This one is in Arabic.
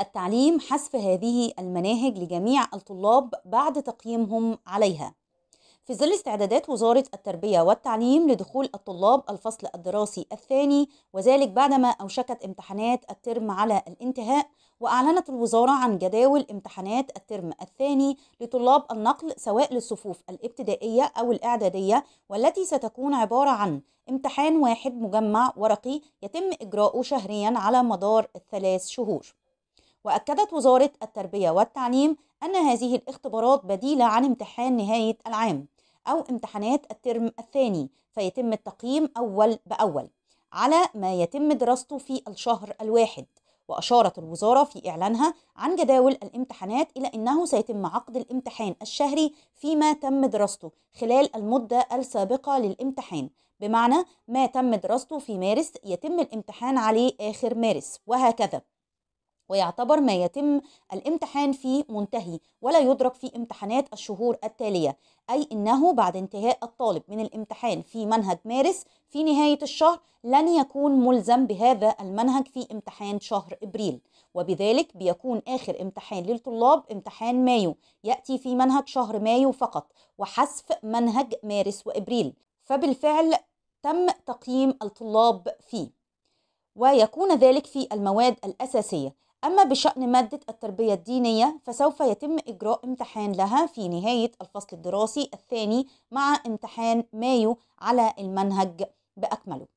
التعليم حذف هذه المناهج لجميع الطلاب بعد تقييمهم عليها في ظل استعدادات وزارة التربية والتعليم لدخول الطلاب الفصل الدراسي الثاني وذلك بعدما أوشكت امتحانات الترم على الانتهاء وأعلنت الوزارة عن جداول امتحانات الترم الثاني لطلاب النقل سواء للصفوف الابتدائية أو الإعدادية والتي ستكون عبارة عن امتحان واحد مجمع ورقي يتم إجراؤه شهريا على مدار الثلاث شهور وأكدت وزارة التربية والتعليم أن هذه الاختبارات بديلة عن امتحان نهاية العام أو امتحانات الترم الثاني فيتم التقييم أول بأول على ما يتم دراسته في الشهر الواحد وأشارت الوزارة في إعلانها عن جداول الامتحانات إلى أنه سيتم عقد الامتحان الشهري فيما تم دراسته خلال المدة السابقة للامتحان بمعنى ما تم دراسته في مارس يتم الامتحان عليه آخر مارس وهكذا ويعتبر ما يتم الامتحان فيه منتهي ولا يدرك في امتحانات الشهور التالية أي أنه بعد انتهاء الطالب من الامتحان في منهج مارس في نهاية الشهر لن يكون ملزم بهذا المنهج في امتحان شهر إبريل وبذلك بيكون آخر امتحان للطلاب امتحان مايو يأتي في منهج شهر مايو فقط وحذف منهج مارس وإبريل فبالفعل تم تقييم الطلاب فيه ويكون ذلك في المواد الأساسية أما بشأن مادة التربية الدينية فسوف يتم إجراء امتحان لها في نهاية الفصل الدراسي الثاني مع امتحان مايو على المنهج بأكمله